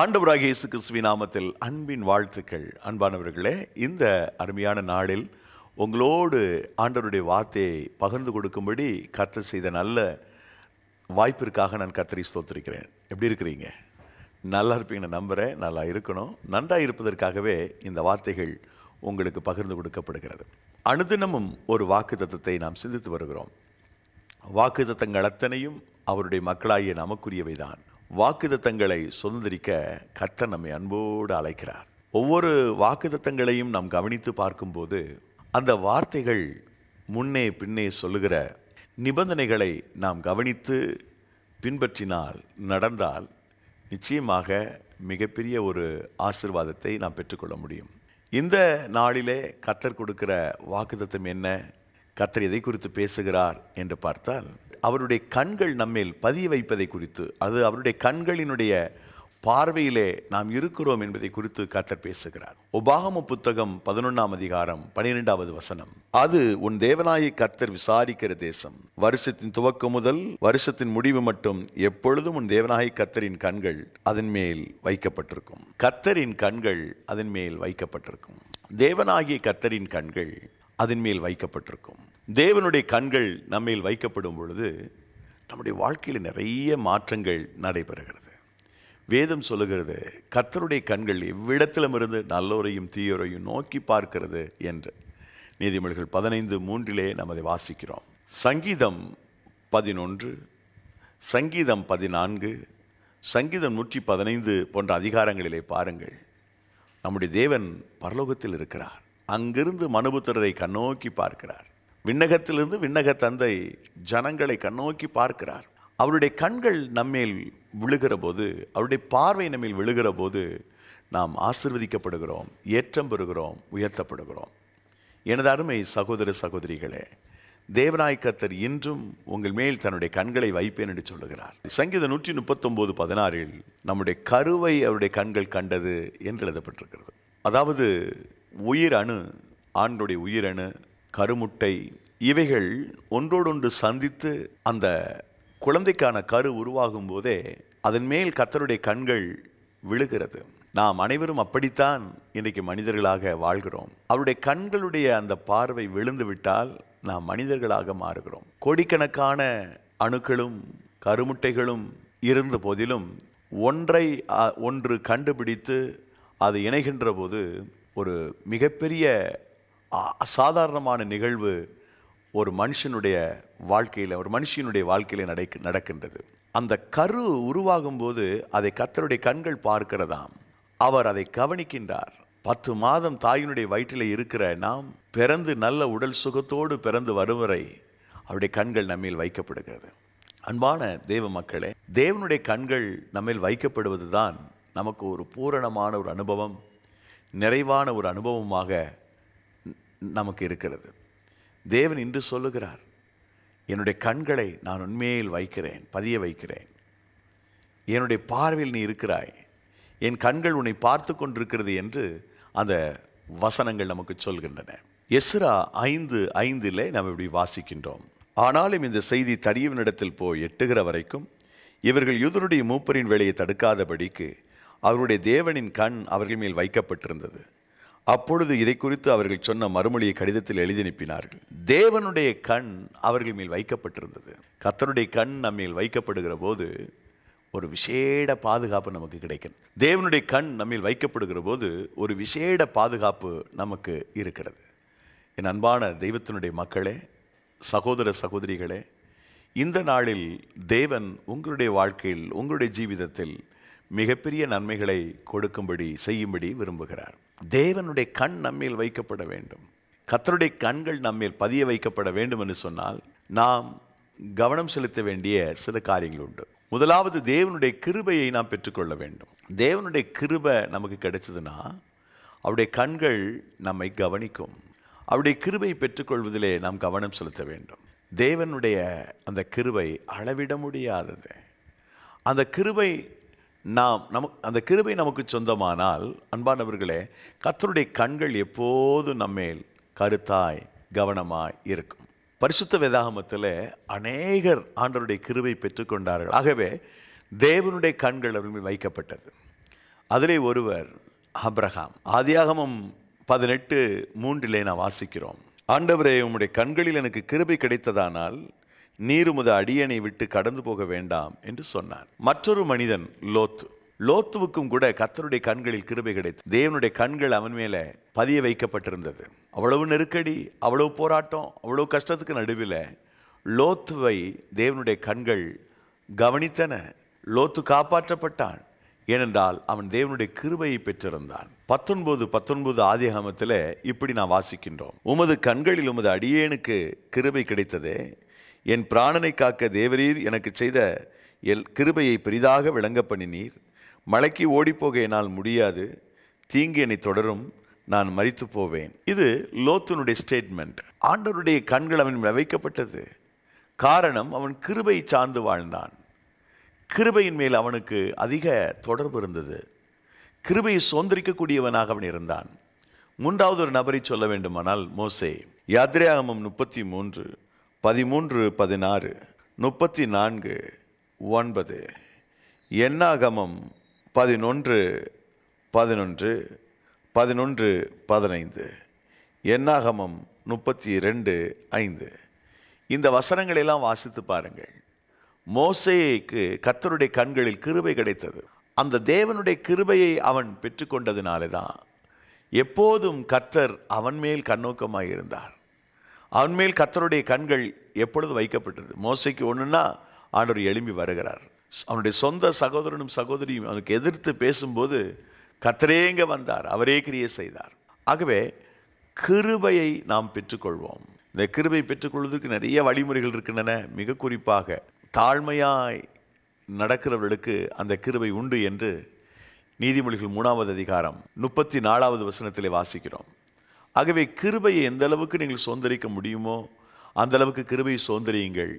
ஆண்டவராக இயேசு கிறிஸ்துவின் நாமத்தில் அன்பின் வாழ்த்துக்கள் அன்பானவர்களே இந்த அருமையான நாளில் உங்களோடு ஆண்டவருடைய வார்த்தையை பகிர்ந்து கொடுக்கும்படி கத்தர் செய்த நல்ல வாய்ப்பிற்காக நான் கத்தரி ஸ்தோத்திருக்கிறேன் எப்படி இருக்கிறீங்க நல்லா இருப்பீங்கன்னு நம்புகிறேன் நல்லா இருக்கணும் நன்றாக இருப்பதற்காகவே இந்த வார்த்தைகள் உங்களுக்கு பகிர்ந்து கொடுக்கப்படுகிறது அனுதினமும் ஒரு வாக்கு தத்தத்தை நாம் சிந்தித்து வருகிறோம் வாக்கு தத்தங்கள் அத்தனையும் அவருடைய மக்களாகிய நமக்குரியவை தான் வாக்குதத்தங்களை சுதந்திரிக்க கத்த நம்மை அன்போடு அழைக்கிறார் ஒவ்வொரு வாக்குதத்தங்களையும் நாம் கவனித்து பார்க்கும்போது அந்த வார்த்தைகள் முன்னே பின்னே சொல்லுகிற நிபந்தனைகளை நாம் கவனித்து பின்பற்றினால் நடந்தால் நிச்சயமாக மிகப்பெரிய ஒரு ஆசிர்வாதத்தை நாம் பெற்றுக்கொள்ள முடியும் இந்த நாளிலே கத்தர் கொடுக்கிற வாக்குதத்தம் என்ன கத்தர் எதை குறித்து பேசுகிறார் என்று பார்த்தால் அவருடைய கண்கள் நம்மேல் பதிய வைப்பதை குறித்து அது அவருடைய கண்களினுடைய பார்வையிலே நாம் இருக்கிறோம் என்பதை குறித்து கத்தர் பேசுகிறார் ஒபாகம புத்தகம் பதினொன்றாம் அதிகாரம் பனிரெண்டாவது வசனம் அது உன் தேவனாய கத்தர் விசாரிக்கிற தேசம் வருஷத்தின் துவக்கம் முதல் வருஷத்தின் முடிவு மட்டும் எப்பொழுதும் உன் தேவனாய கத்தரின் கண்கள் அதன் மேல் வைக்கப்பட்டிருக்கும் கத்தரின் கண்கள் அதன் மேல் வைக்கப்பட்டிருக்கும் தேவனாகிய கத்தரின் கண்கள் அதன் மேல் வைக்கப்பட்டிருக்கும் தேவனுடைய கண்கள் நம்மில் வைக்கப்படும் பொழுது நம்முடைய வாழ்க்கையில் நிறைய மாற்றங்கள் நடைபெறுகிறது வேதம் சொல்லுகிறது கத்தருடைய கண்கள் எவ்விடத்திலும் இருந்து நல்லோரையும் தீயோரையும் நோக்கி பார்க்கிறது என்று நீதிமொழிகள் பதினைந்து மூன்றிலே நாம் அதை வாசிக்கிறோம் சங்கீதம் பதினொன்று சங்கீதம் பதினான்கு சங்கீதம் நூற்றி பதினைந்து போன்ற அதிகாரங்களிலே பாருங்கள் நம்முடைய தேவன் பரலோகத்தில் இருக்கிறார் அங்கிருந்து மனுபுத்திரரை கண்ணோக்கி பார்க்கிறார் விண்ணகத்திலிருந்து விண்ணக தந்தை ஜனங்களை கண்ணோக்கி பார்க்கிறார் அவருடைய கண்கள் நம்மேல் விழுகிற போது அவருடைய பார்வை நம்மேல் விழுகிற போது நாம் ஆசிர்வதிக்கப்படுகிறோம் ஏற்றம் பெறுகிறோம் உயர்த்தப்படுகிறோம் எனது அருமை சகோதர சகோதரிகளே தேவநாயக்கத்தர் இன்றும் உங்கள் மேல் தன்னுடைய கண்களை வைப்பேன் என்று சொல்லுகிறார் சங்கீத நூற்றி முப்பத்தொம்போது பதினாறில் நம்முடைய கருவை அவருடைய கண்கள் கண்டது என்று எழுதப்பட்டிருக்கிறது அதாவது உயிர் அணு ஆண்டுடைய உயிரணு கருமுட்டை இவைகள் ஒன்றோடொன்று சந்தித்து அந்த குழந்தைக்கான கரு உருவாகும் போதே அதன் மேல் கத்தருடைய கண்கள் விழுகிறது நாம் அனைவரும் அப்படித்தான் இன்றைக்கு மனிதர்களாக வாழ்கிறோம் அவருடைய கண்களுடைய அந்த பார்வை விழுந்துவிட்டால் நாம் மனிதர்களாக மாறுகிறோம் கோடிக்கணக்கான அணுக்களும் கருமுட்டைகளும் இருந்த போதிலும் ஒன்றை ஒன்று கண்டுபிடித்து அது இணைகின்ற போது ஒரு மிகப்பெரிய அசாதாரணமான நிகழ்வு ஒரு மனுஷனுடைய வாழ்க்கையில் ஒரு மனுஷனுடைய வாழ்க்கையில் நடக்க நடக்கின்றது அந்த கரு உருவாகும் போது அதை கத்தருடைய கண்கள் பார்க்கிறதாம் அவர் அதை கவனிக்கின்றார் பத்து மாதம் தாயினுடைய வயிற்றில் இருக்கிற நாம் பிறந்து நல்ல உடல் சுகத்தோடு பிறந்து வரும் வரை அவருடைய கண்கள் நம்மில் வைக்கப்படுகிறது அன்பான தேவ மக்களே தேவனுடைய கண்கள் நம்மில் வைக்கப்படுவது தான் நமக்கு ஒரு பூரணமான ஒரு அனுபவம் நிறைவான ஒரு அனுபவமாக நமக்கு இருக்கிறது தேவன் இன்று சொல்லுகிறார் என்னுடைய கண்களை நான் உண்மையில் வைக்கிறேன் பதிய வைக்கிறேன் என்னுடைய பார்வையில் நீ இருக்கிறாய் என் கண்கள் உன்னை பார்த்து கொண்டிருக்கிறது என்று அந்த வசனங்கள் நமக்கு சொல்கின்றன எஸ்ரா ஐந்து ஐந்திலே நாம் இப்படி வாசிக்கின்றோம் ஆனாலும் இந்த செய்தி தரியவனிடத்தில் போய் எட்டுகிற வரைக்கும் இவர்கள் யுதருடைய மூப்பரின் வேலையை தடுக்காதபடிக்கு அவருடைய தேவனின் கண் அவர்கள் மேல் வைக்கப்பட்டிருந்தது அப்பொழுது இதை குறித்து அவர்கள் சொன்ன மறுமொழியை கடிதத்தில் எழுதி அனுப்பினார்கள் தேவனுடைய கண் அவர்கள் மேல் வைக்கப்பட்டிருந்தது கத்தருடைய கண் நம்மில் வைக்கப்படுகிற போது ஒரு விசேட பாதுகாப்பு நமக்கு கிடைக்கும் தேவனுடைய கண் நம்மில் வைக்கப்படுகிற போது ஒரு விசேட பாதுகாப்பு நமக்கு இருக்கிறது என் அன்பான தெய்வத்தினுடைய மக்களே சகோதர சகோதரிகளே இந்த நாளில் தேவன் உங்களுடைய வாழ்க்கையில் உங்களுடைய ஜீவிதத்தில் மிகப்பெரிய நன்மைகளை கொடுக்கும்படி செய்யும்படி விரும்புகிறார் தேவனுடைய கண் நம்மேல் வைக்கப்பட வேண்டும் கத்தருடைய கண்கள் நம்மேல் பதிய வைக்கப்பட வேண்டும் என்று சொன்னால் நாம் கவனம் செலுத்த வேண்டிய சில காரியங்கள் உண்டு முதலாவது தேவனுடைய கிருபையை நாம் பெற்றுக்கொள்ள வேண்டும் தேவனுடைய கிருபை நமக்கு கிடைச்சதுன்னா அவருடைய கண்கள் நம்மை கவனிக்கும் அவருடைய கிருபை பெற்றுக்கொள்வதிலே நாம் கவனம் செலுத்த வேண்டும் தேவனுடைய அந்த கிருபை அளவிட முடியாதது அந்த கிருபை நாம் நமக்கு அந்த கிருபை நமக்கு சொந்தமானால் அன்பானவர்களே கத்தருடைய கண்கள் எப்போது நம்மேல் கருத்தாய் கவனமாய் இருக்கும் பரிசுத்த வேதாகமத்தில் அநேகர் ஆண்டவருடைய கிருவை பெற்றுக்கொண்டார்கள் ஆகவே தேவனுடைய கண்கள் அவர்கள் வைக்கப்பட்டது அதிலே ஒருவர் அப்ரஹாம் ஆதியாகமம் பதினெட்டு மூன்றிலே நான் வாசிக்கிறோம் ஆண்டவரே உம்முடைய கண்களில் எனக்கு கிருபை கிடைத்ததானால் நீர் முத அடியனை விட்டு கடந்து போக வேண்டாம் என்று சொன்னான் மற்றொரு மனிதன் லோத்து லோத்துவுக்கும் கூட கத்தருடைய கண்களில் கிருபை கிடைத்து தேவனுடைய கண்கள் அவன் மேல பதிய வைக்கப்பட்டிருந்தது அவ்வளவு நெருக்கடி அவ்வளவு போராட்டம் அவ்வளவு கஷ்டத்துக்கு நடுவில் லோத்துவை தேவனுடைய கண்கள் கவனித்தன லோத்து காப்பாற்றப்பட்டான் ஏனென்றால் அவன் தேவனுடைய கிருபையை பெற்றிருந்தான் பத்தொன்பது பத்தொன்பது ஆதிகாமத்தில் இப்படி நான் வாசிக்கின்றோம் உமது கண்களில் உமது அடியேனுக்கு கிருபை கிடைத்ததே என் பிராணனை காக்க தேவரீர் எனக்கு செய்த எல் கிருபையை பெரிதாக விளங்க பண்ணினீர் மலைக்கு ஓடிப்போக என்னால் முடியாது தீங்கு என்னை தொடரும் நான் மறித்து போவேன் இது லோத்தனுடைய ஸ்டேட்மெண்ட் ஆண்டவருடைய கண்கள் அவன் வைக்கப்பட்டது காரணம் அவன் கிருபை சார்ந்து வாழ்ந்தான் கிருபையின் மேல் அவனுக்கு அதிக தொடர்பு இருந்தது கிருபையை சுதந்திரிக்கக்கூடியவனாக அவன் இருந்தான் மூன்றாவது ஒரு நபரை சொல்ல வேண்டுமானால் மோசே யாத்ரியாகமம் முப்பத்தி மூன்று பதிமூன்று பதினாறு முப்பத்தி நான்கு ஒன்பது எண்ணாகமம் பதினொன்று பதினொன்று பதினொன்று பதினைந்து எண்ணாகமம் முப்பத்தி ரெண்டு ஐந்து இந்த வசனங்களெல்லாம் வாசித்து பாருங்கள் மோசேக்கு கத்தருடைய கண்களில் கிருபை கிடைத்தது அந்த தேவனுடைய கிருபையை அவன் பெற்றுக்கொண்டதினாலே தான் எப்போதும் கத்தர் அவன் மேல் கண்ணோக்கமாக இருந்தார் அவன் மேல் கத்தருடைய கண்கள் எப்பொழுது வைக்கப்பட்டது மோசைக்கு ஒன்றுன்னா ஆண்டவர் எழும்பி வருகிறார் அவனுடைய சொந்த சகோதரனும் சகோதரியும் அவனுக்கு எதிர்த்து பேசும்போது கத்திரேங்க வந்தார் அவரே கிரிய செய்தார் ஆகவே கிருபையை நாம் பெற்றுக்கொள்வோம் இந்த கிருபை பெற்றுக்கொள்வதற்கு நிறைய வழிமுறைகள் இருக்கின்றன மிக குறிப்பாக தாழ்மையாய் நடக்கிறவர்களுக்கு அந்த கிருபை உண்டு என்று நீதிமொழிகள் மூணாவது அதிகாரம் முப்பத்தி நாலாவது வசனத்திலே வாசிக்கிறோம் ஆகவே கிருபையை எந்த அளவுக்கு நீங்கள் சுதந்திரிக்க முடியுமோ அந்த அளவுக்கு கிருபையை சுதந்திரியுங்கள்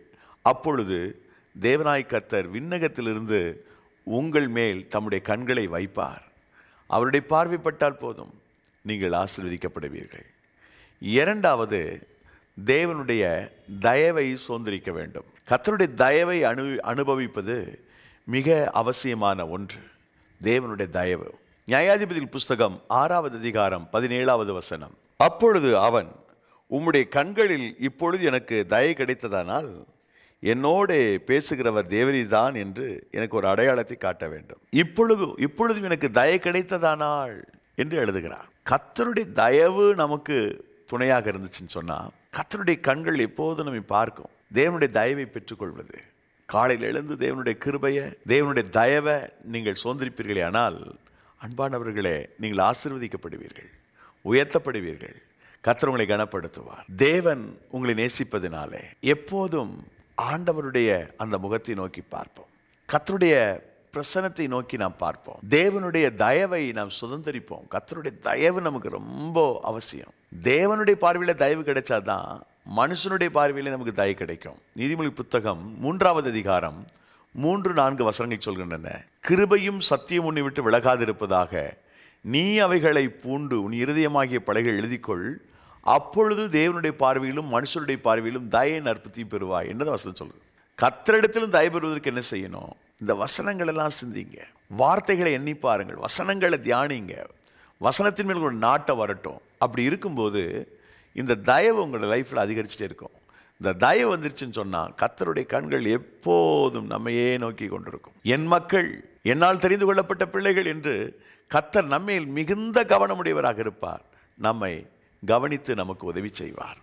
அப்பொழுது தேவநாய் கத்தர் விண்ணகத்திலிருந்து உங்கள் மேல் தம்முடைய கண்களை வைப்பார் அவருடைய பார்வைப்பட்டால் போதும் நீங்கள் ஆசீர்வதிக்கப்படுவீர்கள் இரண்டாவது தேவனுடைய தயவை சுதந்திரிக்க வேண்டும் கத்தருடைய தயவை அனு அனுபவிப்பது மிக அவசியமான ஒன்று தேவனுடைய தயவு நியாயாதிபதி புஸ்தகம் ஆறாவது அதிகாரம் பதினேழாவது வசனம் அப்பொழுது அவன் உம்முடைய கண்களில் இப்பொழுது எனக்கு தயை கிடைத்ததானால் என்னோடே பேசுகிறவர் தேவரிதான் என்று எனக்கு ஒரு அடையாளத்தை காட்ட வேண்டும் இப்பொழுது இப்பொழுதும் எனக்கு தயை கிடைத்ததானால் என்று எழுதுகிறார் கத்தருடைய தயவு நமக்கு துணையாக இருந்துச்சுன்னு சொன்னால் கத்தருடைய கண்கள் எப்போது நம்ம பார்க்கும் தேவனுடைய தயவை பெற்றுக்கொள்வது காலையில் எழுந்து தேவனுடைய கிருபையை தேவனுடைய தயவை நீங்கள் சோதரிப்பீர்களே ஆனால் அன்பானவர்களே நீங்கள் ஆசிர்வதிக்கப்படுவீர்கள் உயர்த்தப்படுவீர்கள் கத்தர் உங்களை கனப்படுத்துவார் தேவன் உங்களை நேசிப்பதினாலே எப்போதும் ஆண்டவருடைய அந்த முகத்தை நோக்கி பார்ப்போம் கத்தருடைய பிரசனத்தை நோக்கி நாம் பார்ப்போம் தேவனுடைய தயவை நாம் சுதந்திரிப்போம் கத்தருடைய தயவு நமக்கு ரொம்ப அவசியம் தேவனுடைய பார்வையில் தயவு கிடைச்சாதான் மனுஷனுடைய பார்வையில் நமக்கு தயவு கிடைக்கும் நீதிமொழி புத்தகம் மூன்றாவது அதிகாரம் மூன்று நான்கு வசனங்கள் சொல்கின்றன கிருபையும் சத்தியம் உன்னை விட்டு விலகாதிருப்பதாக நீ அவைகளை பூண்டு உன் இருதயமாகிய பலைகள் எழுதிக்கொள் அப்பொழுது தேவனுடைய பார்வையிலும் மனுஷருடைய பார்வையிலும் தயை நற்பத்தி பெறுவாய் என்னதான் வசனம் சொல்லுது கத்தரிடத்திலும் தயை பெறுவதற்கு என்ன செய்யணும் இந்த வசனங்கள் எல்லாம் சிந்திங்க வார்த்தைகளை எண்ணி பாருங்கள் வசனங்களை தியானிங்க வசனத்தின் மேல் ஒரு நாட்டை வரட்டும் அப்படி இருக்கும்போது இந்த தயவு உங்களோட லைஃப்பில் அதிகரிச்சுட்டே இருக்கும் இந்த தயவு வந்துருச்சுன்னு சொன்னால் கத்தருடைய கண்கள் எப்போதும் நம்மையே நோக்கி கொண்டிருக்கும் என் மக்கள் என்னால் தெரிந்து கொள்ளப்பட்ட பிள்ளைகள் என்று கத்தர் நம்மையில் மிகுந்த கவனமுடையவராக இருப்பார் நம்மை கவனித்து நமக்கு உதவி செய்வார்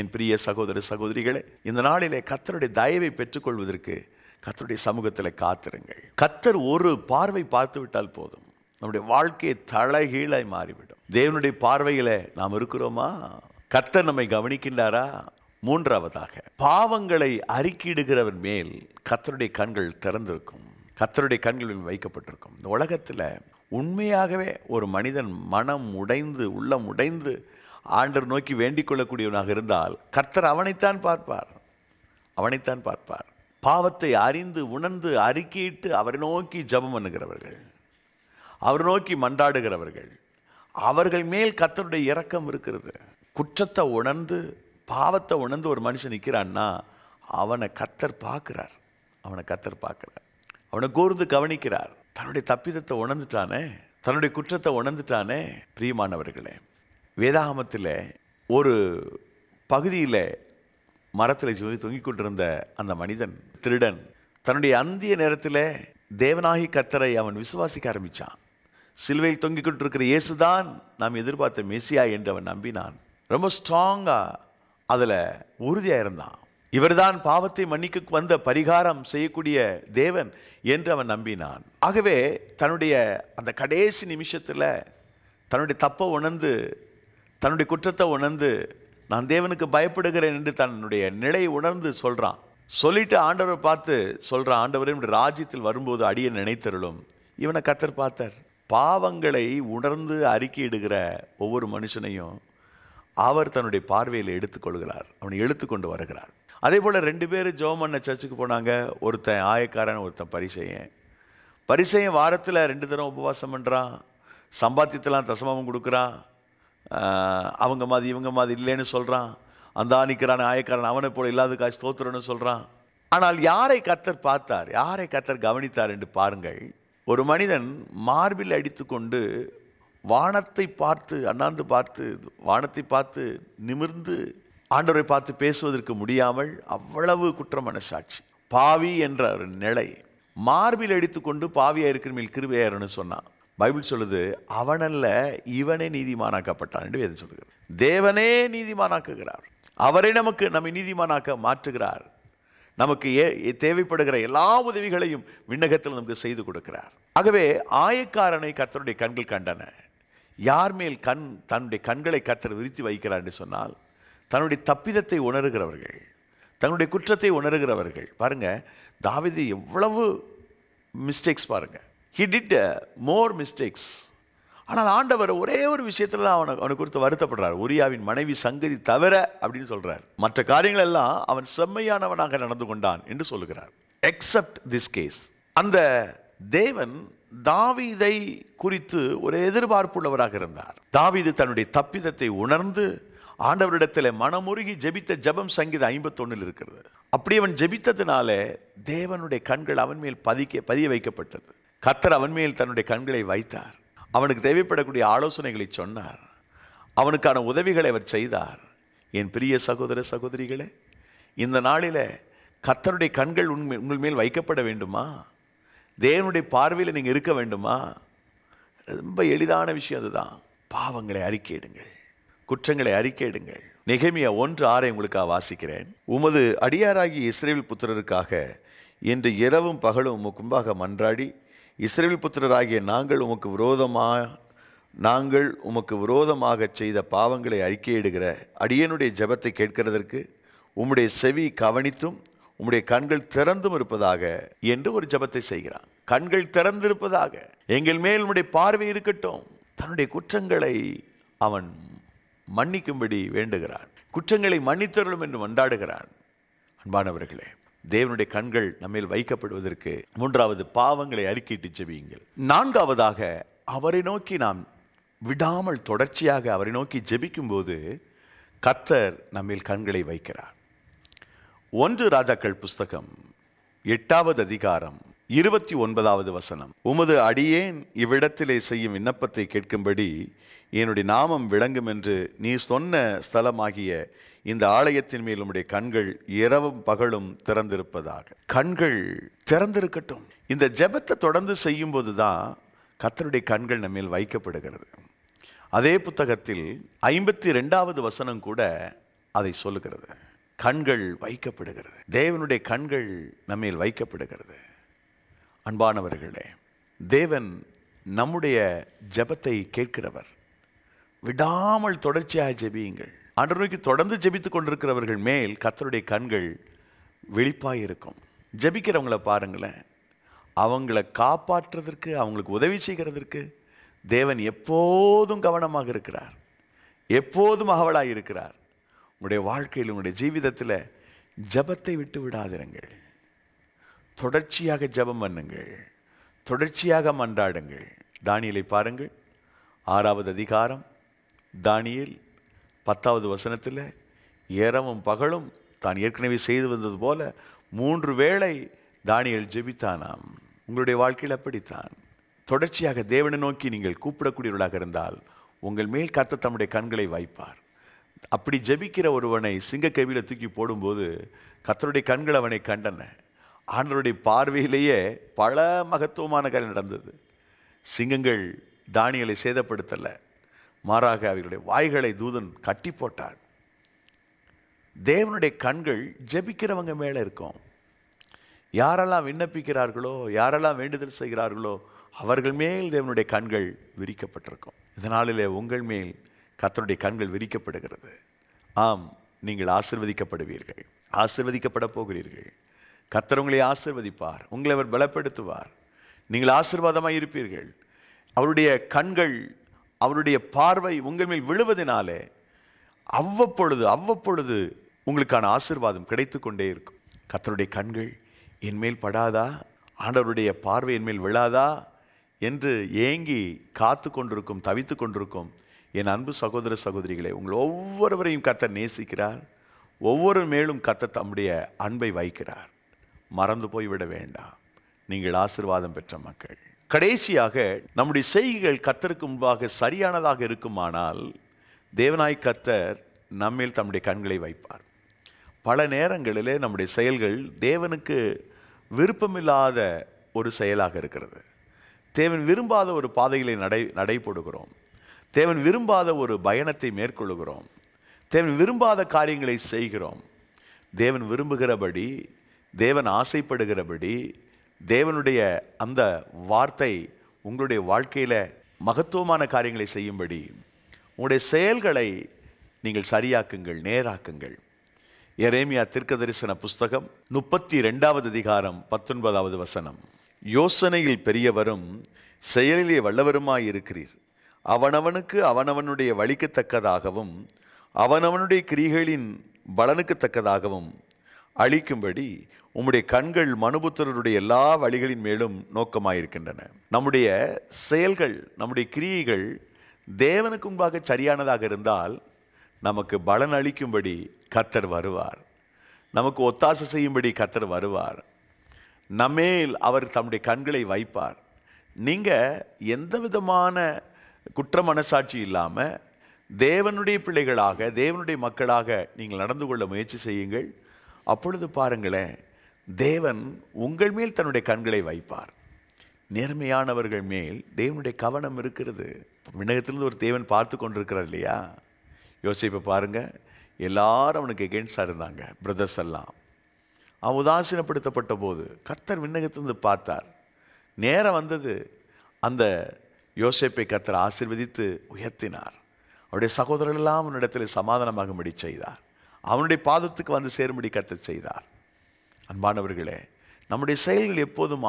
என் பிரிய சகோதர சகோதரிகளே இந்த நாளிலே கத்தருடைய தயவை பெற்றுக்கொள்வதற்கு கத்தருடைய சமூகத்தில் காத்திருங்கள் கத்தர் ஒரு பார்வை பார்த்து விட்டால் போதும் நம்முடைய வாழ்க்கையை தலைகீழாய் மாறிவிடும் தேவனுடைய பார்வையில் நாம் இருக்கிறோமா கத்தர் நம்மை கவனிக்கின்றாரா மூன்றாவதாக பாவங்களை அறிக்கையிடுகிறவர் மேல் கத்தருடைய கண்கள் திறந்திருக்கும் கத்தருடைய கண்கள் வைக்கப்பட்டிருக்கும் இந்த உலகத்தில் உண்மையாகவே ஒரு மனிதன் மனம் உடைந்து உள்ளம் உடைந்து ஆண்டர் நோக்கி வேண்டிக் கொள்ளக்கூடியவனாக இருந்தால் கர்த்தர் அவனைத்தான் பார்ப்பார் அவனைத்தான் பார்ப்பார் பாவத்தை அறிந்து உணர்ந்து அறிக்கையிட்டு அவரை நோக்கி ஜபம் பண்ணுகிறவர்கள் அவர் நோக்கி மன்றாடுகிறவர்கள் அவர்கள் மேல் கத்தருடைய இரக்கம் இருக்கிறது குற்றத்தை உணர்ந்து பாவத்தை உணர்ந்து ஒரு மனுஷன் நிற்கிறான்னா அவனை கத்தர் பார்க்குறார் அவனை கத்தர் பார்க்குறார் அவனை கூர்ந்து கவனிக்கிறார் தன்னுடைய தப்பிதத்தை உணர்ந்துட்டானே தன்னுடைய குற்றத்தை உணர்ந்துட்டானே பிரியமானவர்களே வேதாகமத்தில் ஒரு பகுதியில் மரத்தில் தொங்கிக் கொண்டிருந்த அந்த மனிதன் திருடன் தன்னுடைய அந்திய நேரத்தில் தேவனாகி கத்தரை அவன் விசுவாசிக்க ஆரம்பித்தான் சிலுவையில் தொங்கிக் கொண்டிருக்கிற இயேசுதான் நாம் எதிர்பார்த்த மெசியா என்று அவன் நம்பினான் ரொம்ப ஸ்ட்ராங்காக அதில் உறுதியாக இருந்தான் இவர்தான் பாவத்தை மன்னிக்க வந்த பரிகாரம் செய்யக்கூடிய தேவன் என்று அவன் நம்பினான் ஆகவே தன்னுடைய அந்த கடைசி நிமிஷத்தில் தன்னுடைய தப்பை உணர்ந்து தன்னுடைய குற்றத்தை உணர்ந்து நான் தேவனுக்கு பயப்படுகிறேன் என்று தன்னுடைய நிலை உணர்ந்து சொல்கிறான் சொல்லிட்டு ஆண்டவரை பார்த்து சொல்கிறான் ஆண்டவரே ராஜ்யத்தில் வரும்போது அடிய நினைத்தருளும் இவனை கத்தர் பார்த்தார் பாவங்களை உணர்ந்து அறிக்கையிடுகிற ஒவ்வொரு மனுஷனையும் அவர் தன்னுடைய பார்வையில் எடுத்துக்கொள்கிறார் அவனை எடுத்துக்கொண்டு வருகிறார் அதே போல் ரெண்டு பேர் ஜோம் சர்ச்சுக்கு போனாங்க ஒருத்தன் ஆயக்காரன் ஒருத்தன் பரிசையன் பரிசையன் வாரத்தில் ரெண்டு தரம் உபவாசம் பண்ணுறான் சம்பாத்தியத்தெல்லாம் தசமாவும் கொடுக்குறான் அவங்க மாதிரி இவங்க மாதிரி இல்லைன்னு சொல்கிறான் அந்த ஆணிக்கிறான் ஆயக்காரன் அவனை போல் இல்லாத காசு தோத்துறன்னு சொல்கிறான் ஆனால் யாரை கத்தர் பார்த்தார் யாரை கத்தர் கவனித்தார் என்று பாருங்கள் ஒரு மனிதன் மார்பில் அடித்துக்கொண்டு வானத்தை பார்த்து அண்ணாந்து பார்த்து வானத்தை பார்த்து நிமிர்ந்து ஆண்டவரை பார்த்து பேசுவதற்கு முடியாமல் அவ்வளவு குற்ற மனசாட்சி பாவி என்ற ஒரு நிலை மார்பில் கொண்டு பாவியாக இருக்கிற மேல் கிருபையாருன்னு சொன்னான் பைபிள் சொல்லுது அவனல்ல இவனே நீதிமானாக்கப்பட்டான் என்று வேதம் சொல்லுகிறார் தேவனே நீதிமானாக்குகிறார் அவரே நமக்கு நம்மை நீதிமானாக்க மாற்றுகிறார் நமக்கு ஏ தேவைப்படுகிற எல்லா உதவிகளையும் விண்ணகத்தில் நமக்கு செய்து கொடுக்கிறார் ஆகவே ஆயக்காரனை கத்தருடைய கண்கள் கண்டன யார் மேல் கண் தன்னுடைய கண்களை கத்தர் விரித்து வைக்கிறார் என்று சொன்னால் தன்னுடைய தப்பிதத்தை உணர்கிறவர்கள் தன்னுடைய குற்றத்தை உணர்கிறவர்கள் பாருங்கள் தாவிது எவ்வளவு மிஸ்டேக்ஸ் பாருங்கள் ஹி டிட் மோர் மிஸ்டேக்ஸ் ஆனால் ஆண்டவர் ஒரே ஒரு விஷயத்தில் தான் அவனை அவனை குறித்து வருத்தப்படுறார் உரியாவின் மனைவி சங்கதி தவிர அப்படின்னு சொல்கிறார் மற்ற காரியங்கள் எல்லாம் அவன் செம்மையானவனாக நடந்து கொண்டான் என்று சொல்லுகிறார் எக்ஸப்ட் திஸ் கேஸ் அந்த தேவன் தாவிதை குறித்து ஒரு எதிர்பார்ப்புள்ளவராக இருந்தார் தாவிது தன்னுடைய தப்பிதத்தை உணர்ந்து ஆண்டவரிடத்தில் மனமுருகி ஜெபித்த ஜபம் சங்கீதம் ஐம்பத்தொன்னில் இருக்கிறது அப்படி அவன் ஜெபித்ததுனால தேவனுடைய கண்கள் அவன் மேல் பதிக்க பதிய வைக்கப்பட்டது கத்தர் அவன் மேல் தன்னுடைய கண்களை வைத்தார் அவனுக்கு தேவைப்படக்கூடிய ஆலோசனைகளை சொன்னார் அவனுக்கான உதவிகளை அவர் செய்தார் என் பிரிய சகோதர சகோதரிகளே இந்த நாளில் கத்தருடைய கண்கள் உண்மை உங்கள் மேல் வைக்கப்பட வேண்டுமா தேவனுடைய பார்வையில் நீங்கள் இருக்க வேண்டுமா ரொம்ப எளிதான விஷயம் அதுதான் பாவங்களை அறிக்கையிடுங்கள் குற்றங்களை அறிக்கையிடுங்கள் நிகமிய ஒன்று ஆறை உங்களுக்காக வாசிக்கிறேன் உமது அடியாராகி இஸ்ரேல் புத்திரருக்காக இன்று இரவும் பகலும் உமக்கு முன்பாக மன்றாடி இஸ்ரேல் புத்திரராகிய நாங்கள் உமக்கு விரோதமாக நாங்கள் உமக்கு விரோதமாக செய்த பாவங்களை அறிக்கையிடுகிற அடியனுடைய ஜபத்தை கேட்கிறதற்கு உம்முடைய செவி கவனித்தும் உம்முடைய கண்கள் திறந்தும் இருப்பதாக என்று ஒரு ஜபத்தை செய்கிறான் கண்கள் திறந்திருப்பதாக எங்கள் மேல் உடைய பார்வை இருக்கட்டும் தன்னுடைய குற்றங்களை அவன் மன்னிக்கும்படி வேண்டுகிறான் குற்றங்களை மன்னித்தருளும் என்று மன்றாடுகிறான் அன்பானவர்களே தேவனுடைய கண்கள் நம்மில் வைக்கப்படுவதற்கு மூன்றாவது பாவங்களை அறிக்கையிட்டு ஜெபியுங்கள் நான்காவதாக அவரை நோக்கி நாம் விடாமல் தொடர்ச்சியாக அவரை நோக்கி ஜெபிக்கும் போது கத்தர் நம்மில் கண்களை வைக்கிறார் ஒன்று ராஜாக்கள் புஸ்தகம் எட்டாவது அதிகாரம் இருபத்தி ஒன்பதாவது வசனம் உமது அடியேன் இவ்விடத்திலே செய்யும் விண்ணப்பத்தை கேட்கும்படி என்னுடைய நாமம் விளங்கும் என்று நீ சொன்ன ஸ்தலமாகிய இந்த ஆலயத்தின் மேல் உம்முடைய கண்கள் இரவும் பகலும் திறந்திருப்பதாக கண்கள் திறந்திருக்கட்டும் இந்த ஜெபத்தை தொடர்ந்து செய்யும்போது தான் கத்தருடைய கண்கள் நம்மேல் வைக்கப்படுகிறது அதே புத்தகத்தில் ஐம்பத்தி ரெண்டாவது வசனம் கூட அதை சொல்லுகிறது கண்கள் வைக்கப்படுகிறது தேவனுடைய கண்கள் நம்மேல் வைக்கப்படுகிறது அன்பானவர்களே தேவன் நம்முடைய ஜபத்தை கேட்கிறவர் விடாமல் தொடர்ச்சியாக ஜெபியுங்கள் ஆண்டவர் நோக்கி தொடர்ந்து ஜெபித்து கொண்டிருக்கிறவர்கள் மேல் கத்தருடைய கண்கள் வெளிப்பாக இருக்கும் ஜெபிக்கிறவங்கள பாருங்களேன் அவங்கள காப்பாற்றுறதற்கு அவங்களுக்கு உதவி செய்கிறதற்கு தேவன் எப்போதும் கவனமாக இருக்கிறார் எப்போதும் அகவலாக இருக்கிறார் உங்களுடைய வாழ்க்கையில் உங்களுடைய ஜீவிதத்தில் ஜபத்தை விட்டு விடாதிருங்கள் தொடர்ச்சியாக ஜபம் பண்ணுங்கள் தொடர்ச்சியாக மன்றாடுங்கள் தானியலை பாருங்கள் ஆறாவது அதிகாரம் தானியில் பத்தாவது வசனத்தில் ஏறவும் பகலும் தான் ஏற்கனவே செய்து வந்தது போல மூன்று வேளை தானியல் ஜெபித்தானாம் உங்களுடைய வாழ்க்கையில் அப்படித்தான் தொடர்ச்சியாக தேவனை நோக்கி நீங்கள் கூப்பிடக்கூடியவர்களாக இருந்தால் உங்கள் மேல் கத்த தம்முடைய கண்களை வாய்ப்பார் அப்படி ஜபிக்கிற ஒருவனை சிங்க கவியில் தூக்கி போடும்போது கத்தருடைய கண்கள் அவனை கண்டன ஆண்டருடைய பார்வையிலேயே பல மகத்துவமான கல் நடந்தது சிங்கங்கள் தானியலை சேதப்படுத்தலை மாறாக அவர்களுடைய வாய்களை தூதன் கட்டி போட்டார் தேவனுடைய கண்கள் ஜபிக்கிறவங்க மேலே இருக்கும் யாரெல்லாம் விண்ணப்பிக்கிறார்களோ யாரெல்லாம் வேண்டுதல் செய்கிறார்களோ அவர்கள் மேல் தேவனுடைய கண்கள் விரிக்கப்பட்டிருக்கும் இதனாலே உங்கள் மேல் கத்தனுடைய கண்கள் விரிக்கப்படுகிறது ஆம் நீங்கள் ஆசிர்வதிக்கப்படுவீர்கள் ஆசிர்வதிக்கப்பட போகிறீர்கள் கத்தர் உங்களை ஆசிர்வதிப்பார் உங்களை அவர் பலப்படுத்துவார் நீங்கள் ஆசிர்வாதமாக இருப்பீர்கள் அவருடைய கண்கள் அவருடைய பார்வை உங்கள் மேல் விழுவதினாலே அவ்வப்பொழுது அவ்வப்பொழுது உங்களுக்கான ஆசிர்வாதம் கிடைத்து கொண்டே இருக்கும் கத்தருடைய கண்கள் என்மேல் படாதா ஆண்டவருடைய பார்வை என்மேல் விழாதா என்று ஏங்கி காத்து கொண்டிருக்கும் தவித்து கொண்டிருக்கும் என் அன்பு சகோதர சகோதரிகளை உங்கள் ஒவ்வொருவரையும் கத்த நேசிக்கிறார் ஒவ்வொரு மேலும் கத்த தம்முடைய அன்பை வைக்கிறார் மறந்து போய்விட வேண்டாம் நீங்கள் ஆசிர்வாதம் பெற்ற மக்கள் கடைசியாக நம்முடைய செய்கைகள் கத்தருக்கு முன்பாக சரியானதாக இருக்குமானால் தேவனாய் கத்தர் நம்மில் தம்முடைய கண்களை வைப்பார் பல நேரங்களிலே நம்முடைய செயல்கள் தேவனுக்கு விருப்பமில்லாத ஒரு செயலாக இருக்கிறது தேவன் விரும்பாத ஒரு பாதைகளை நடை நடைபடுகிறோம் தேவன் விரும்பாத ஒரு பயணத்தை மேற்கொள்கிறோம் தேவன் விரும்பாத காரியங்களை செய்கிறோம் தேவன் விரும்புகிறபடி தேவன் ஆசைப்படுகிறபடி தேவனுடைய அந்த வார்த்தை உங்களுடைய வாழ்க்கையில் மகத்துவமான காரியங்களை செய்யும்படி உங்களுடைய செயல்களை நீங்கள் சரியாக்குங்கள் நேராக்குங்கள் எரேமியா தீர்க்க தரிசன புஸ்தகம் முப்பத்தி ரெண்டாவது அதிகாரம் பத்தொன்பதாவது வசனம் யோசனையில் பெரியவரும் செயலிலே வல்லவருமாய் இருக்கிறீர் அவனவனுக்கு அவனவனுடைய வழிக்கு தக்கதாகவும் அவனவனுடைய கிரிகளின் பலனுக்கு தக்கதாகவும் அழிக்கும்படி உம்முடைய கண்கள் மனுபுத்திரருடைய எல்லா வழிகளின் மேலும் நோக்கமாயிருக்கின்றன நம்முடைய செயல்கள் நம்முடைய கிரியைகள் தேவனுக்கு முன்பாக சரியானதாக இருந்தால் நமக்கு பலன் அளிக்கும்படி கத்தர் வருவார் நமக்கு ஒத்தாசை செய்யும்படி கத்தர் வருவார் நம்மேல் அவர் தம்முடைய கண்களை வைப்பார் நீங்கள் எந்த விதமான குற்ற மனசாட்சி இல்லாமல் தேவனுடைய பிள்ளைகளாக தேவனுடைய மக்களாக நீங்கள் நடந்து கொள்ள முயற்சி செய்யுங்கள் அப்பொழுது பாருங்களேன் தேவன் உங்கள் மேல் தன்னுடைய கண்களை வைப்பார் நேர்மையானவர்கள் மேல் தேவனுடைய கவனம் இருக்கிறது விண்ணகத்திலிருந்து ஒரு தேவன் பார்த்து கொண்டிருக்கிறார் இல்லையா யோசிப்பை பாருங்கள் எல்லாரும் அவனுக்கு எகேன்ஸ்டாக இருந்தாங்க பிரதர்ஸ் எல்லாம் அவன் உதாசீனப்படுத்தப்பட்ட போது கத்தர் விண்ணகத்திலிருந்து பார்த்தார் நேரம் வந்தது அந்த யோசிப்பை கத்தர் ஆசிர்வதித்து உயர்த்தினார் அவருடைய எல்லாம் அவனிடத்தில் சமாதானமாகும்படி செய்தார் அவனுடைய பாதத்துக்கு வந்து சேரும்படி கத்த செய்தார் அன்பானவர்களே நம்முடைய செயல்கள் எப்போதும்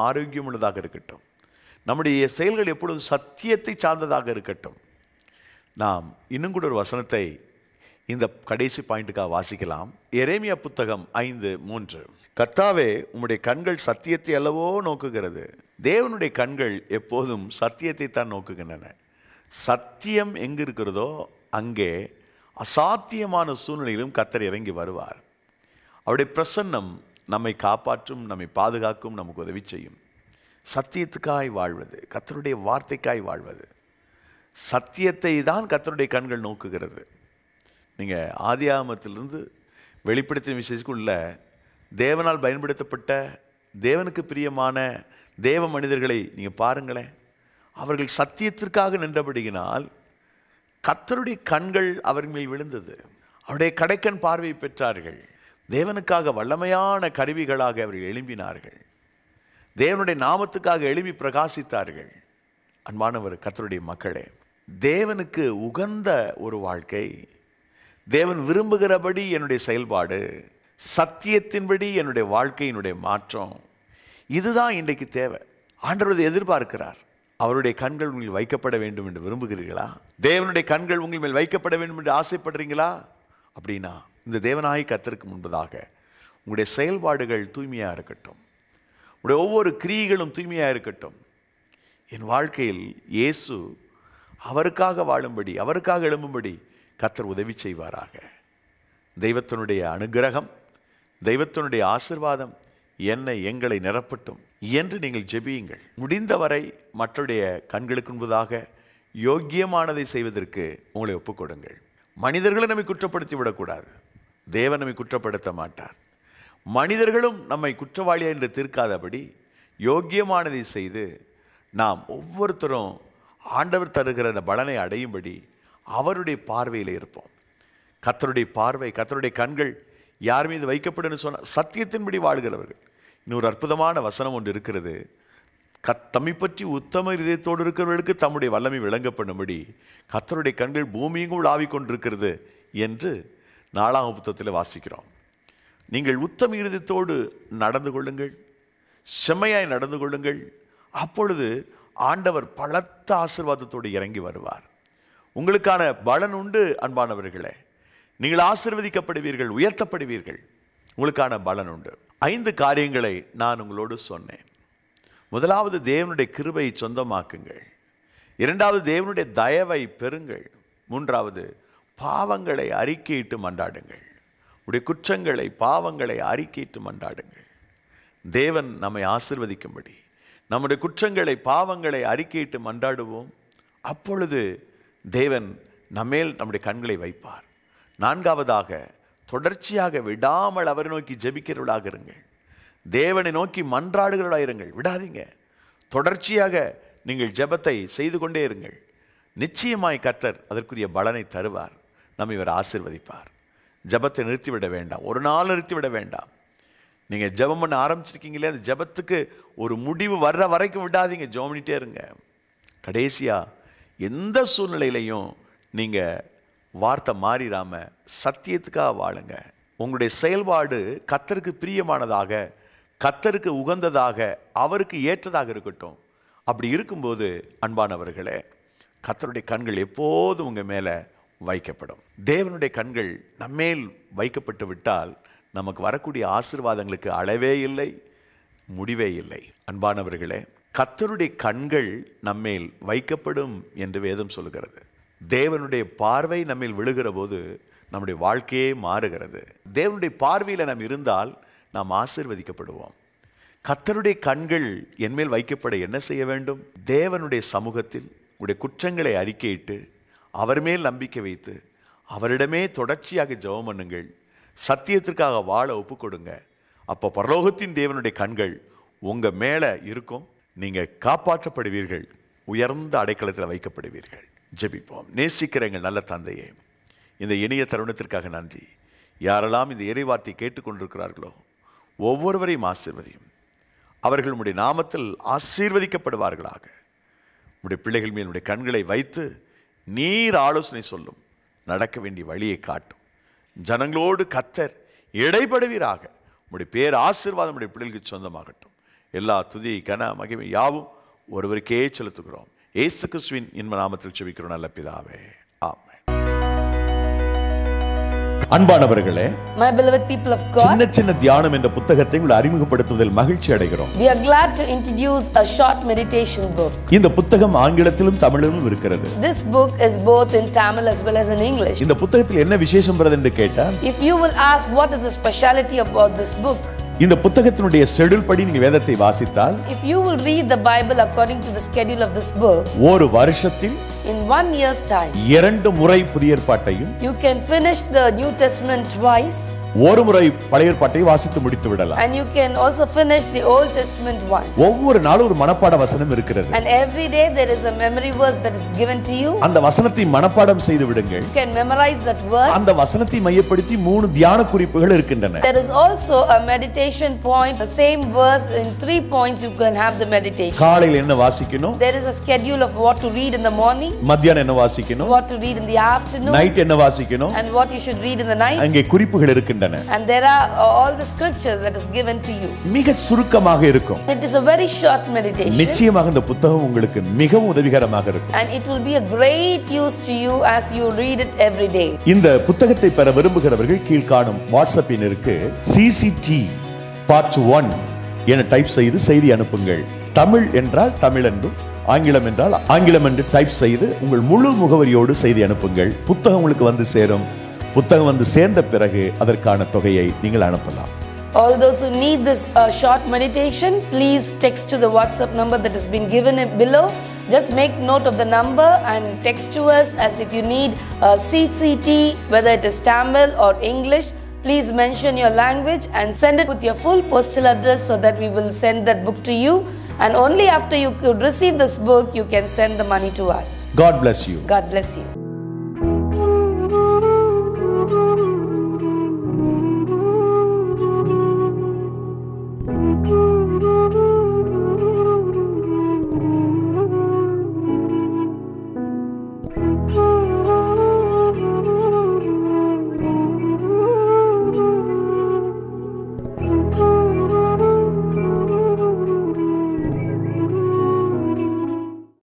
உள்ளதாக இருக்கட்டும் நம்முடைய செயல்கள் எப்பொழுதும் சத்தியத்தை சார்ந்ததாக இருக்கட்டும் நாம் இன்னும் கூட ஒரு வசனத்தை இந்த கடைசி பாயிண்ட்டுக்காக வாசிக்கலாம் எரேமியா புத்தகம் ஐந்து மூன்று கத்தாவே உம்முடைய கண்கள் சத்தியத்தை அல்லவோ நோக்குகிறது தேவனுடைய கண்கள் எப்போதும் சத்தியத்தை தான் நோக்குகின்றன சத்தியம் எங்கே இருக்கிறதோ அங்கே அசாத்தியமான சூழ்நிலையிலும் கத்தர் இறங்கி வருவார் அவருடைய பிரசன்னம் நம்மை காப்பாற்றும் நம்மை பாதுகாக்கும் நமக்கு உதவி செய்யும் சத்தியத்துக்காய் வாழ்வது கத்தருடைய வார்த்தைக்காய் வாழ்வது சத்தியத்தை தான் கத்தருடைய கண்கள் நோக்குகிறது நீங்கள் ஆதி ஆமத்திலிருந்து வெளிப்படுத்தின விசேஷத்துக்குள்ள தேவனால் பயன்படுத்தப்பட்ட தேவனுக்கு பிரியமான தேவ மனிதர்களை நீங்கள் பாருங்களேன் அவர்கள் சத்தியத்திற்காக நின்றபடியினால் கத்தருடைய கண்கள் அவர் மேல் விழுந்தது அவருடைய கடைக்கண் பார்வை பெற்றார்கள் தேவனுக்காக வல்லமையான கருவிகளாக அவர்கள் எழும்பினார்கள் தேவனுடைய நாமத்துக்காக எழுப்பி பிரகாசித்தார்கள் அன்பானவர் கத்தருடைய மக்களே தேவனுக்கு உகந்த ஒரு வாழ்க்கை தேவன் விரும்புகிறபடி என்னுடைய செயல்பாடு சத்தியத்தின்படி என்னுடைய வாழ்க்கையினுடைய மாற்றம் இதுதான் இன்றைக்கு தேவை ஆண்டவர் எதிர்பார்க்கிறார் அவருடைய கண்கள் உங்களில் வைக்கப்பட வேண்டும் என்று விரும்புகிறீர்களா தேவனுடைய கண்கள் உங்கள் மேல் வைக்கப்பட வேண்டும் என்று ஆசைப்படுறீங்களா அப்படின்னா இந்த தேவனாகி கத்திற்கு முன்பதாக உங்களுடைய செயல்பாடுகள் தூய்மையாக இருக்கட்டும் உங்களுடைய ஒவ்வொரு கிரியைகளும் தூய்மையாக இருக்கட்டும் என் வாழ்க்கையில் இயேசு அவருக்காக வாழும்படி அவருக்காக எழும்பும்படி கத்தர் உதவி செய்வாராக தெய்வத்தினுடைய அனுகிரகம் தெய்வத்தினுடைய ஆசிர்வாதம் என்னை எங்களை நிரப்பட்டும் என்று நீங்கள் ஜெபியுங்கள் முடிந்தவரை மற்றடைய கண்களுக்கு முன்பதாக யோக்கியமானதை செய்வதற்கு உங்களை ஒப்புக்கொடுங்கள் மனிதர்களை நம்மை குற்றப்படுத்தி விடக்கூடாது தேவன் நம்மை குற்றப்படுத்த மாட்டார் மனிதர்களும் நம்மை குற்றவாளியா என்று தீர்க்காதபடி யோக்கியமானதை செய்து நாம் ஒவ்வொருத்தரும் ஆண்டவர் தருகிற அந்த பலனை அடையும்படி அவருடைய பார்வையில் இருப்போம் கத்தருடைய பார்வை கத்தருடைய கண்கள் யார் மீது வைக்கப்படும் சொன்னால் சத்தியத்தின்படி வாழ்கிறவர்கள் இன்னொரு அற்புதமான வசனம் ஒன்று இருக்கிறது கத்தமை பற்றி உத்தம இதயத்தோடு இருக்கிறவர்களுக்கு தம்முடைய வல்லமை விளங்கப்படும்படி கத்தருடைய கண்கள் பூமியும் பூமியெங்கும் கொண்டிருக்கிறது என்று நாலாம் புத்தத்தில் வாசிக்கிறோம் நீங்கள் உத்தம இருதயத்தோடு நடந்து கொள்ளுங்கள் செம்மையாய் நடந்து கொள்ளுங்கள் அப்பொழுது ஆண்டவர் பலத்த ஆசிர்வாதத்தோடு இறங்கி வருவார் உங்களுக்கான பலன் உண்டு அன்பானவர்களே நீங்கள் ஆசிர்வதிக்கப்படுவீர்கள் உயர்த்தப்படுவீர்கள் உங்களுக்கான பலன் உண்டு ஐந்து காரியங்களை நான் உங்களோடு சொன்னேன் முதலாவது தேவனுடைய கிருபையை சொந்தமாக்குங்கள் இரண்டாவது தேவனுடைய தயவை பெறுங்கள் மூன்றாவது பாவங்களை அறிக்கையிட்டு மண்டாடுங்கள் உடைய குற்றங்களை பாவங்களை அறிக்கையிட்டு மண்டாடுங்கள் தேவன் நம்மை ஆசிர்வதிக்கும்படி நம்முடைய குற்றங்களை பாவங்களை அறிக்கையிட்டு மன்றாடுவோம் அப்பொழுது தேவன் நம்மேல் நம்முடைய கண்களை வைப்பார் நான்காவதாக தொடர்ச்சியாக விடாமல் அவரை நோக்கி ஜபிக்கிறவர்களாக இருங்கள் தேவனை நோக்கி மன்றாடுகிறவர்களாக இருங்கள் விடாதீங்க தொடர்ச்சியாக நீங்கள் ஜபத்தை செய்து கொண்டே இருங்கள் நிச்சயமாய் கத்தர் அதற்குரிய பலனை தருவார் நம்ம இவர் ஆசிர்வதிப்பார் ஜபத்தை நிறுத்திவிட வேண்டாம் ஒரு நாள் நிறுத்திவிட வேண்டாம் நீங்கள் ஜபம் பண்ண ஆரம்பிச்சிருக்கீங்களே அந்த ஜபத்துக்கு ஒரு முடிவு வர்ற வரைக்கும் விடாதீங்க ஜோமனிட்டே இருங்க கடைசியாக எந்த சூழ்நிலையிலையும் நீங்கள் வார்த்தை மாறிடாம சத்தியத்துக்காக வாழுங்க உங்களுடைய செயல்பாடு கத்தருக்கு பிரியமானதாக கத்தருக்கு உகந்ததாக அவருக்கு ஏற்றதாக இருக்கட்டும் அப்படி இருக்கும்போது அன்பானவர்களே கத்தருடைய கண்கள் எப்போதும் உங்கள் மேலே வைக்கப்படும் தேவனுடைய கண்கள் நம்மேல் வைக்கப்பட்டு விட்டால் நமக்கு வரக்கூடிய ஆசிர்வாதங்களுக்கு அளவே இல்லை முடிவே இல்லை அன்பானவர்களே கத்தருடைய கண்கள் நம்மேல் வைக்கப்படும் என்று வேதம் சொல்கிறது தேவனுடைய பார்வை நம்மில் விழுகிற போது நம்முடைய வாழ்க்கையே மாறுகிறது தேவனுடைய பார்வையில் நாம் இருந்தால் நாம் ஆசிர்வதிக்கப்படுவோம் கத்தருடைய கண்கள் என்மேல் வைக்கப்பட என்ன செய்ய வேண்டும் தேவனுடைய சமூகத்தில் உடைய குற்றங்களை அறிக்கையிட்டு அவர் மேல் நம்பிக்கை வைத்து அவரிடமே தொடர்ச்சியாக ஜெபம் பண்ணுங்கள் சத்தியத்திற்காக வாழ ஒப்பு கொடுங்க அப்போ பரலோகத்தின் தேவனுடைய கண்கள் உங்கள் மேலே இருக்கும் நீங்கள் காப்பாற்றப்படுவீர்கள் உயர்ந்த அடைக்கலத்தில் வைக்கப்படுவீர்கள் ஜெபிப்போம் நேசிக்கிற எங்கள் நல்ல தந்தையே இந்த இணைய தருணத்திற்காக நன்றி யாரெல்லாம் இந்த இறைவார்த்தை கேட்டுக்கொண்டிருக்கிறார்களோ ஒவ்வொருவரையும் ஆசீர்வதியும் அவர்கள் உடைய நாமத்தில் ஆசீர்வதிக்கப்படுவார்களாக உடைய பிள்ளைகள் மேல் உடைய கண்களை வைத்து நீர் ஆலோசனை சொல்லும் நடக்க வேண்டிய வழியை காட்டும் ஜனங்களோடு கத்தர் இடைபடுவீராக உடைய பேர் ஆசீர்வாதம் உடைய பிள்ளைகளுக்கு சொந்தமாகட்டும் எல்லா துதி கன மகிமை யாவும் ஒருவருக்கே செலுத்துகிறோம் ஏசு கிறிஸ்துவின் இன்ப நாமத்தில் செபிக்கிறோம் நல்ல பிதாவே ஆம் அன்பானவர்களே my beloved people of god சின்ன சின்ன தியானம் என்ற புத்தகத்தை உங்களை அறிமுகப்படுத்துவதில் மகிழ்ச்சி அடைகிறோம் we are glad to introduce a short meditation book இந்த புத்தகம் ஆங்கிலத்திலும் தமிழிலும் இருக்கிறது this book is both in tamil as well as in english இந்த புத்தகத்தில் என்ன விசேஷம் என்று கேட்டால் if you will ask what is the speciality about this book இந்த புத்தகத்தினுடைய ஷெட்யூல் படி நீங்க வேதத்தை வாசித்தால் if you will read the bible according to the schedule of this book ஒரு வருஷத்தில் in one year's time இரண்டு முறை புதிய ஏற்பாட்டையும் you can finish the new testament twice ஒரு முறை பழைய ஏற்பாட்டை வாசித்து முடித்து விடலாம் and you can also finish the old testament once ஒவ்வொரு நாளும் ஒரு மனப்பாட வசனம் இருக்கிறது and every day there is a memory verse that is given to you அந்த வசனத்தை மனப்பாடம் செய்து விடுங்கள் you can memorize that word அந்த வசனத்தை மையப்படுத்தி மூணு தியான குறிப்புகள் இருக்கின்றன there is also a meditation point the same verse in three points you can have the meditation காலையில் என்ன வாசிக்கணும் there is a schedule of what to read in the morning மத்தியானம் என்ன வாசிக்கணும் what to read in the afternoon night என்ன வாசிக்கணும் and what you should read in the night அங்கே குறிப்புகள் இருக்கின்றன இருக்கின்றன uh, சுருக்கமாக இருக்கும் இந்த புத்தகம் உங்களுக்கு மிகவும் உதவிகரமாக இருக்கும் இந்த புத்தகத்தை பெற விரும்புகிறவர்கள் கீழ்காணும் வாட்ஸ்அப்பின் இருக்கு சிசிடி பார்ட் ஒன் என டைப் செய்து செய்தி அனுப்புங்கள் தமிழ் என்றால் தமிழ் என்றும் ஆங்கிலம் என்றால் ஆங்கிலம் என்று டைப் செய்து உங்கள் முழு முகவரியோடு செய்தி அனுப்புங்கள் புத்தகம் உங்களுக்கு வந்து சேரும் புத்தகம் வந்து சேர்ந்த பிறகு அதற்கான தொகையை நீங்கள் அனுப்பலாம் All those who need this uh, short meditation, please text to the WhatsApp number that has been given below. Just make note of the number and text to us as if you need a uh, CCT, whether it is Tamil or English. Please mention your language and send it with your full postal address so that we will send that book to you. And only after you could receive this book, you can send the money to us. God bless you. God bless you.